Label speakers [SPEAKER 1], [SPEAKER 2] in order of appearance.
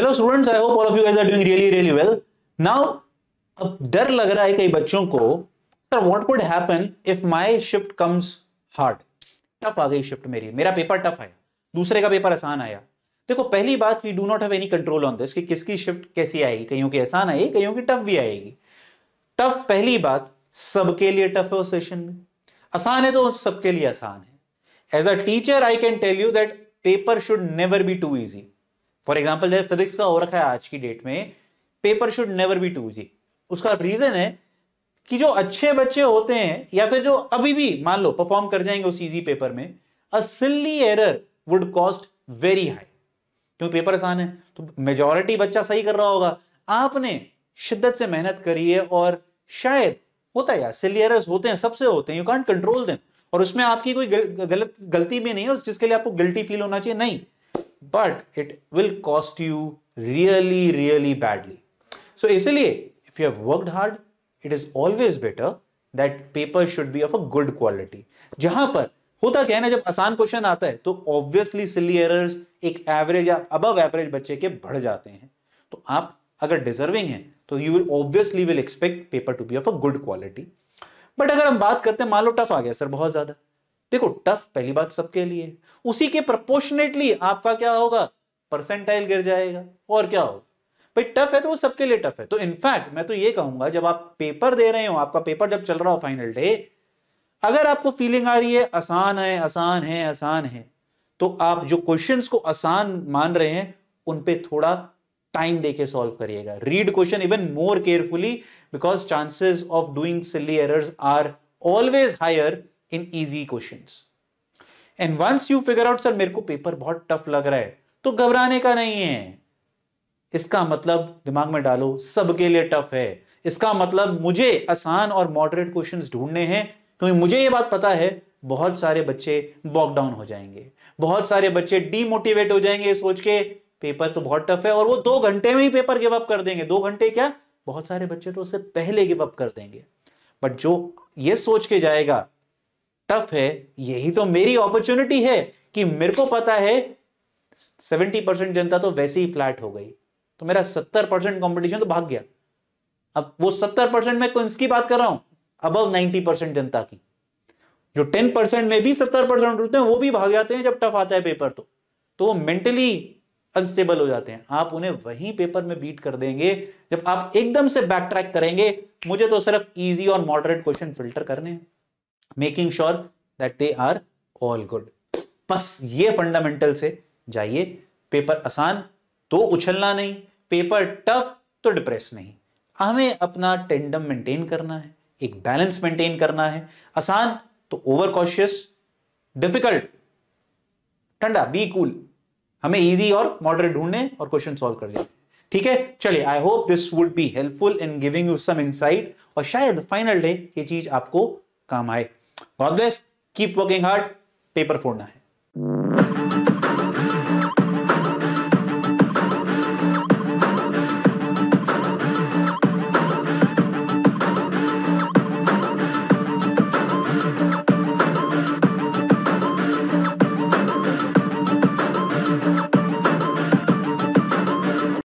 [SPEAKER 1] hello students I hope all of you guys are doing really really well now अब डर लग रहा है कई बच्चों को sir what would happen if my shift comes hard tough आ गई शिफ्ट मेरी मेरा पेपर टफ आया दूसरे का पेपर आसान आया देखो पहली बात we do not have any control on this कि किसकी शिफ्ट कैसी आएगी कईयों की आसान आएगी कईयों की टफ भी आएगी टफ पहली बात सबके लिए टफ है उस सेशन में आसान है तो सबके लिए आसान है as a teacher I can tell you that paper should never be too easy for example जैसे फिजिक्स का हो रखा है आज की डेट में paper should never be too easy उसका रीजन है कि जो अच्छे बच्चे होते हैं या फिर जो अभी भी मान लो परफॉर्म कर जाएंगे उस इजी पेपर में a silly error would cost very high क्योंकि पेपर आसान है तो मेजोरिटी बच्चा सही कर रहा होगा आपने शिद्दत से मेहनत करी है और शायद होता है यार सिल्ली एरर्स होते हैं सबसे होते हैं यू कॉन्ट कंट्रोल देम और उसमें आपकी कोई गलत गलती भी नहीं है जिसके लिए आपको गिल्टी फील होना चाहिए नहीं but it will cost you really really badly so इसलिए if you have worked hard it is always better that paper should be of a good quality जहां पर होता क्या है ना जब आसान क्वेश्चन आता है तो ऑब्वियसली सिली एरर्स एक एवरेज या अब एवरेज बच्चे के बढ़ जाते हैं तो आप अगर डिजर्विंग हैं तो you will obviously will expect paper to be of a good quality but अगर हम बात करते हैं मान लो टफ आ गया सर बहुत ज्यादा देखो टफ पहली बात सबके लिए उसी के प्रपोर्शनेटली आपका क्या होगा परसेंटाइल गिर जाएगा और क्या होगा भाई टफ है तो वो सबके लिए टफ है तो इनफैक्ट मैं तो ये कहूंगा जब आप पेपर दे रहे हो आपका पेपर जब चल रहा हो फाइनल डे अगर आपको फीलिंग आ रही है आसान है आसान है आसान है तो आप जो क्वेश्चंस को आसान मान रहे हैं उन पे थोड़ा टाइम देके सॉल्व करिएगा read question even more carefully because chances of doing silly errors are always higher in easy question and once you figure out sir मेरे को पेपर बहुत टफ लग रहा है तो घबराने का नहीं है इसका मतलब दिमाग में डालो सबके लिए टफ है इसका मतलब मुझे आसान और मॉडरेट क्वेश्चन ढूंढने हैं क्योंकि मुझे ये बात पता है बहुत सारे बच्चे बॉक डाउन हो जाएंगे बहुत सारे बच्चे डीमोटिवेट हो जाएंगे सोच के पेपर तो बहुत टफ है और वो दो घंटे में ही पेपर गिव अप कर देंगे दो घंटे क्या बहुत सारे बच्चे तो उससे पहले गिव अप कर देंगे बट जो ये सोच के जाएगा टफ है यही तो मेरी अपॉर्चुनिटी है कि मेरे को पता है सेवेंटी परसेंट जनता तो वैसे ही फ्लैट हो गई तो मेरा सत्तर परसेंट कॉम्पिटिशन तो भाग गया अब वो सत्तर परसेंट में इसकी बात कर रहा हूं अबव नाइनटी परसेंट जनता की जो टेन परसेंट में भी सत्तर परसेंट होते हैं वो भी भाग जाते हैं जब टफ आता है पेपर तो तो वो मेंटली अनस्टेबल हो जाते हैं आप उन्हें वही पेपर में बीट कर देंगे जब आप एकदम से बैक ट्रैक करेंगे मुझे तो सिर्फ इजी और मॉडरेट क्वेश्चन फिल्टर करने हैं making sure that they are all good बस ये फंडामेंटल से जाइए पेपर आसान तो उछलना नहीं पेपर टफ तो डिप्रेस नहीं हमें अपना टेंडम मेंटेन करना है एक बैलेंस मेंटेन करना है आसान तो ओवर कॉशियस डिफिकल्ट ठंडा बी कूल हमें इजी और मॉडरेट ढूंढने और क्वेश्चन सॉल्व कर जाए ठीक है चलिए I hope this would be helpful in giving you some insight और शायद फाइनल डे ये चीज आपको काम आए God bless keep working hard paper फोड़ना है